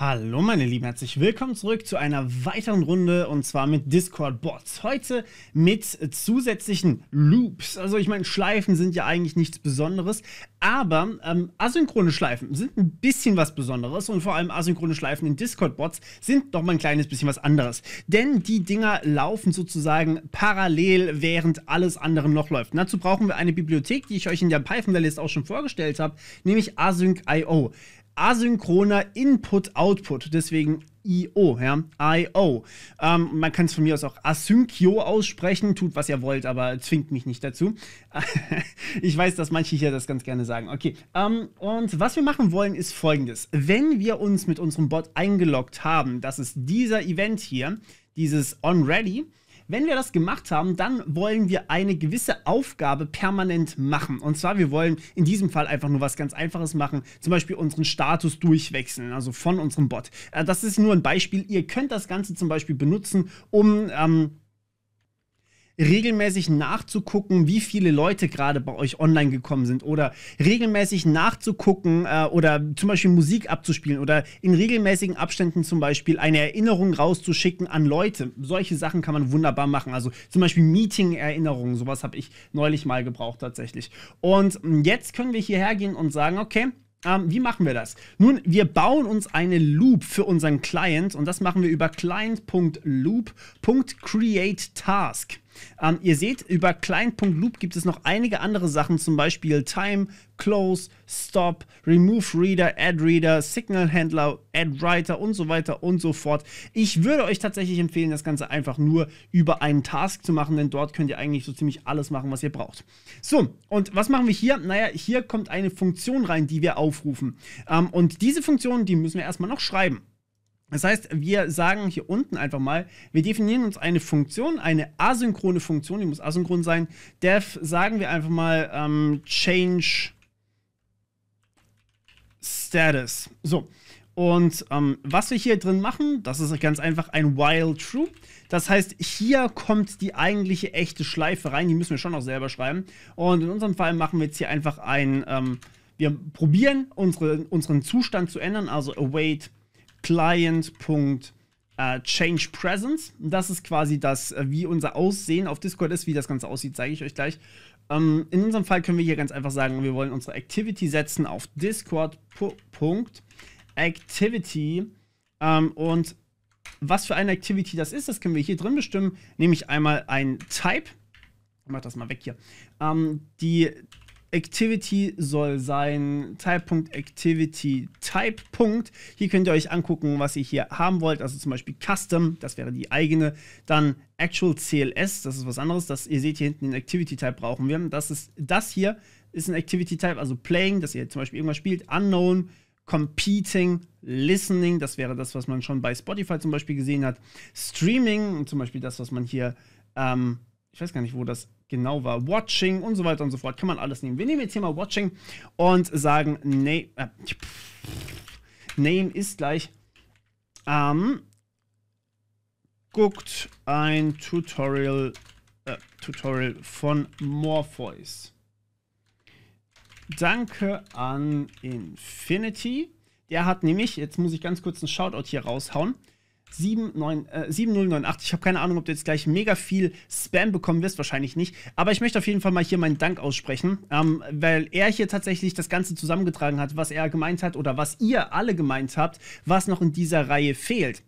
Hallo meine Lieben, herzlich willkommen zurück zu einer weiteren Runde und zwar mit Discord-Bots. Heute mit zusätzlichen Loops. Also ich meine, Schleifen sind ja eigentlich nichts Besonderes, aber ähm, asynchrone Schleifen sind ein bisschen was Besonderes und vor allem asynchrone Schleifen in Discord-Bots sind doch mal ein kleines bisschen was anderes. Denn die Dinger laufen sozusagen parallel, während alles andere noch läuft. Und dazu brauchen wir eine Bibliothek, die ich euch in der Python-List auch schon vorgestellt habe, nämlich async.io asynchroner Input-Output, deswegen IO, ja, IO. Ähm, man kann es von mir aus auch Asyncio aussprechen, tut was ihr wollt, aber zwingt mich nicht dazu. ich weiß, dass manche hier das ganz gerne sagen. Okay, ähm, und was wir machen wollen ist folgendes. Wenn wir uns mit unserem Bot eingeloggt haben, das ist dieser Event hier, dieses OnReady, ready wenn wir das gemacht haben, dann wollen wir eine gewisse Aufgabe permanent machen. Und zwar, wir wollen in diesem Fall einfach nur was ganz Einfaches machen, zum Beispiel unseren Status durchwechseln, also von unserem Bot. Äh, das ist nur ein Beispiel. Ihr könnt das Ganze zum Beispiel benutzen, um... Ähm, regelmäßig nachzugucken, wie viele Leute gerade bei euch online gekommen sind oder regelmäßig nachzugucken äh, oder zum Beispiel Musik abzuspielen oder in regelmäßigen Abständen zum Beispiel eine Erinnerung rauszuschicken an Leute. Solche Sachen kann man wunderbar machen. Also zum Beispiel Meeting-Erinnerungen, sowas habe ich neulich mal gebraucht tatsächlich. Und hm, jetzt können wir hierher gehen und sagen, okay, ähm, wie machen wir das? Nun, wir bauen uns eine Loop für unseren Client und das machen wir über client.loop.createTask. Ähm, ihr seht, über Klein.loop gibt es noch einige andere Sachen, zum Beispiel Time, Close, Stop, Remove Reader, Add Reader, Signal Handler, Add Writer und so weiter und so fort. Ich würde euch tatsächlich empfehlen, das Ganze einfach nur über einen Task zu machen, denn dort könnt ihr eigentlich so ziemlich alles machen, was ihr braucht. So, und was machen wir hier? Naja, hier kommt eine Funktion rein, die wir aufrufen. Ähm, und diese Funktion, die müssen wir erstmal noch schreiben. Das heißt, wir sagen hier unten einfach mal, wir definieren uns eine Funktion, eine asynchrone Funktion, die muss asynchron sein. Def sagen wir einfach mal ähm, change status. So. Und ähm, was wir hier drin machen, das ist ganz einfach ein while true. Das heißt, hier kommt die eigentliche echte Schleife rein. Die müssen wir schon noch selber schreiben. Und in unserem Fall machen wir jetzt hier einfach ein, ähm, wir probieren unsere, unseren Zustand zu ändern, also await client.changepresence. Äh, das ist quasi das, äh, wie unser Aussehen auf Discord ist. Wie das Ganze aussieht, zeige ich euch gleich. Ähm, in unserem Fall können wir hier ganz einfach sagen, wir wollen unsere Activity setzen auf Discord.activity. Ähm, und was für eine Activity das ist, das können wir hier drin bestimmen. Nehme ich einmal ein Type. Ich mach das mal weg hier. Ähm, die Activity soll sein, Zeitpunkt Activity Type Punkt. Hier könnt ihr euch angucken, was ihr hier haben wollt. Also zum Beispiel Custom, das wäre die eigene. Dann Actual CLS, das ist was anderes. Das, ihr seht hier hinten den Activity Type brauchen wir. Das ist das hier, ist ein Activity Type, also Playing, dass ihr zum Beispiel irgendwas spielt. Unknown, Competing, Listening, das wäre das, was man schon bei Spotify zum Beispiel gesehen hat. Streaming, zum Beispiel das, was man hier ähm, ich weiß gar nicht, wo das genau war, Watching und so weiter und so fort. Kann man alles nehmen. Wir nehmen jetzt hier mal Watching und sagen, Name, äh, Name ist gleich ähm, guckt ein Tutorial, äh, Tutorial von Morpheus. Danke an Infinity. Der hat nämlich, jetzt muss ich ganz kurz einen Shoutout hier raushauen, 7, 9, äh, 7098. Ich habe keine Ahnung, ob du jetzt gleich mega viel Spam bekommen wirst, wahrscheinlich nicht. Aber ich möchte auf jeden Fall mal hier meinen Dank aussprechen, ähm, weil er hier tatsächlich das Ganze zusammengetragen hat, was er gemeint hat oder was ihr alle gemeint habt, was noch in dieser Reihe fehlt.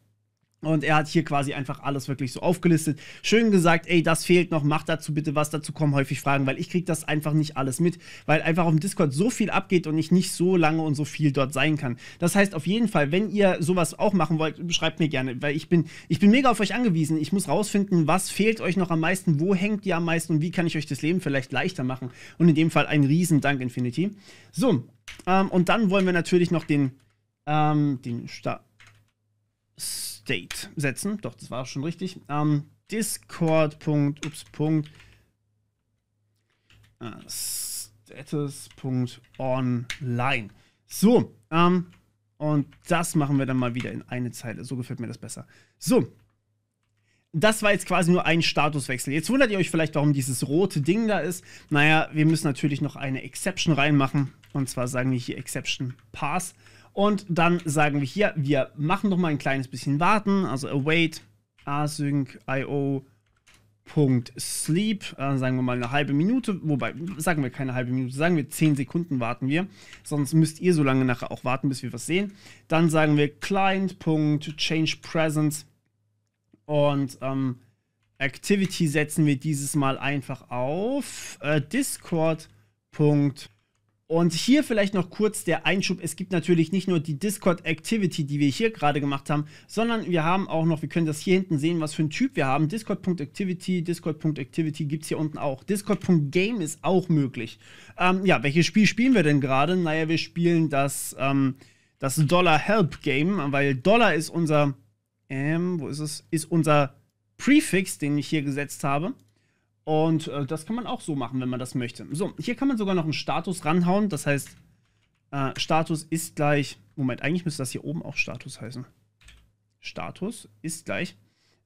Und er hat hier quasi einfach alles wirklich so aufgelistet. Schön gesagt, ey, das fehlt noch, mach dazu bitte was, dazu kommen häufig Fragen, weil ich kriege das einfach nicht alles mit, weil einfach auf dem Discord so viel abgeht und ich nicht so lange und so viel dort sein kann. Das heißt auf jeden Fall, wenn ihr sowas auch machen wollt, schreibt mir gerne, weil ich bin, ich bin mega auf euch angewiesen. Ich muss rausfinden, was fehlt euch noch am meisten, wo hängt ihr am meisten und wie kann ich euch das Leben vielleicht leichter machen. Und in dem Fall ein riesen Dank, Infinity. So, ähm, und dann wollen wir natürlich noch den, ähm, den Start. State setzen. Doch, das war schon richtig. Ähm, Discord. ups, Punkt. Äh, status.online. So, ähm, und das machen wir dann mal wieder in eine Zeile. So gefällt mir das besser. So, das war jetzt quasi nur ein Statuswechsel. Jetzt wundert ihr euch vielleicht, warum dieses rote Ding da ist. Naja, wir müssen natürlich noch eine Exception reinmachen. Und zwar sagen wir hier Exception Pass. Und dann sagen wir hier, wir machen noch mal ein kleines bisschen warten, also await async io Punkt Sleep, äh, sagen wir mal eine halbe Minute, wobei sagen wir keine halbe Minute, sagen wir 10 Sekunden warten wir, sonst müsst ihr so lange nachher auch warten, bis wir was sehen. Dann sagen wir Client.changePresence und ähm, Activity setzen wir dieses Mal einfach auf äh, Discord. Punkt und hier vielleicht noch kurz der Einschub. Es gibt natürlich nicht nur die Discord-Activity, die wir hier gerade gemacht haben, sondern wir haben auch noch, wir können das hier hinten sehen, was für ein Typ wir haben. Discord.activity, Discord.activity gibt es hier unten auch. Discord.game ist auch möglich. Ähm, ja, welches Spiel spielen wir denn gerade? Naja, wir spielen das, ähm, das Dollar-Help-Game, weil Dollar ist unser, ähm, wo ist es? Ist unser Prefix, den ich hier gesetzt habe. Und äh, das kann man auch so machen, wenn man das möchte. So, hier kann man sogar noch einen Status ranhauen. Das heißt, äh, Status ist gleich. Moment, eigentlich müsste das hier oben auch Status heißen. Status ist gleich.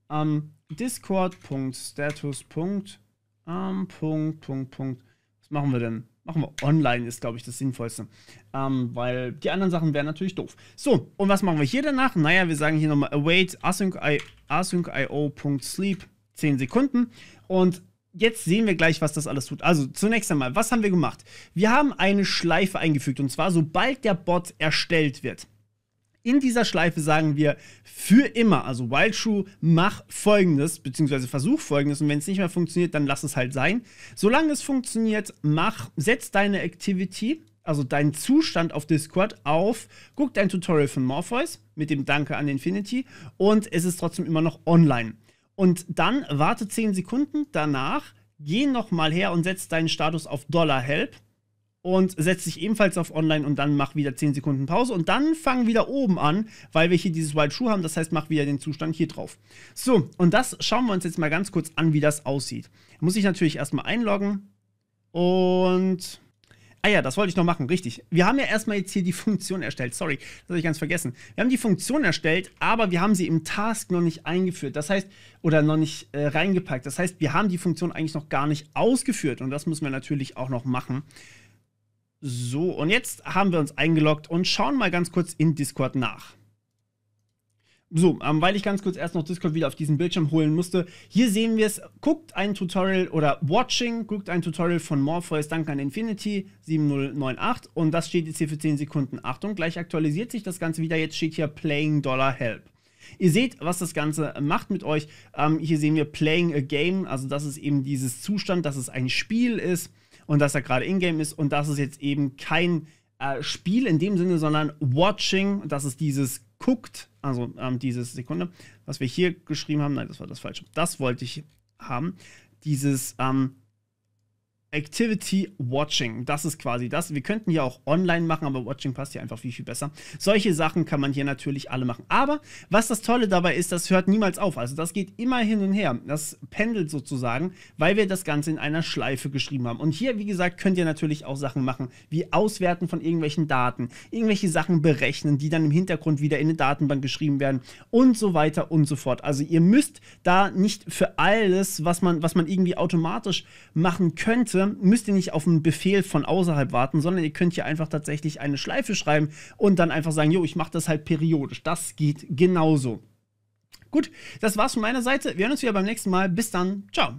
Ähm, Discord.status. Ähm, Punkt, Punkt, Punkt. Was machen wir denn? Machen wir online, ist glaube ich das Sinnvollste. Ähm, weil die anderen Sachen wären natürlich doof. So, und was machen wir hier danach? Naja, wir sagen hier nochmal await async.io.sleep 10 Sekunden. Und jetzt sehen wir gleich, was das alles tut. Also zunächst einmal, was haben wir gemacht? Wir haben eine Schleife eingefügt und zwar sobald der Bot erstellt wird. In dieser Schleife sagen wir für immer, also Wildshoe, mach folgendes, beziehungsweise versuch folgendes und wenn es nicht mehr funktioniert, dann lass es halt sein. Solange es funktioniert, mach, setz deine Activity, also deinen Zustand auf Discord auf, guck dein Tutorial von Morpheus mit dem Danke an Infinity und es ist trotzdem immer noch online. Und dann warte 10 Sekunden, danach geh nochmal her und setz deinen Status auf Dollar Help und setz dich ebenfalls auf Online und dann mach wieder 10 Sekunden Pause und dann fang wieder oben an, weil wir hier dieses Wild Shoe haben, das heißt, mach wieder den Zustand hier drauf. So, und das schauen wir uns jetzt mal ganz kurz an, wie das aussieht. Muss ich natürlich erstmal einloggen und Ah ja, das wollte ich noch machen, richtig. Wir haben ja erstmal jetzt hier die Funktion erstellt. Sorry, das habe ich ganz vergessen. Wir haben die Funktion erstellt, aber wir haben sie im Task noch nicht eingeführt. Das heißt, oder noch nicht äh, reingepackt. Das heißt, wir haben die Funktion eigentlich noch gar nicht ausgeführt. Und das müssen wir natürlich auch noch machen. So, und jetzt haben wir uns eingeloggt und schauen mal ganz kurz in Discord nach. So, ähm, weil ich ganz kurz erst noch Discord wieder auf diesen Bildschirm holen musste. Hier sehen wir es. Guckt ein Tutorial oder Watching, guckt ein Tutorial von Morpheus, danke an Infinity 7098. Und das steht jetzt hier für 10 Sekunden. Achtung, gleich aktualisiert sich das Ganze wieder. Jetzt steht hier Playing Dollar Help. Ihr seht, was das Ganze macht mit euch. Ähm, hier sehen wir Playing a Game. Also, das ist eben dieses Zustand, dass es ein Spiel ist und dass er gerade in-game ist und das ist jetzt eben kein äh, Spiel in dem Sinne, sondern Watching. Das ist dieses guckt, also ähm, dieses Sekunde, was wir hier geschrieben haben, nein, das war das Falsche, das wollte ich haben, dieses ähm, Activity Watching, das ist quasi das. Wir könnten ja auch online machen, aber Watching passt hier einfach viel, viel besser. Solche Sachen kann man hier natürlich alle machen. Aber was das Tolle dabei ist, das hört niemals auf. Also das geht immer hin und her. Das pendelt sozusagen, weil wir das Ganze in einer Schleife geschrieben haben. Und hier, wie gesagt, könnt ihr natürlich auch Sachen machen, wie Auswerten von irgendwelchen Daten, irgendwelche Sachen berechnen, die dann im Hintergrund wieder in eine Datenbank geschrieben werden und so weiter und so fort. Also ihr müsst da nicht für alles, was man, was man irgendwie automatisch machen könnte, Ganze müsst ihr nicht auf einen Befehl von außerhalb warten, sondern ihr könnt hier einfach tatsächlich eine Schleife schreiben und dann einfach sagen, jo, ich mache das halt periodisch. Das geht genauso. Gut, das war's von meiner Seite. Wir hören uns wieder beim nächsten Mal. Bis dann. Ciao.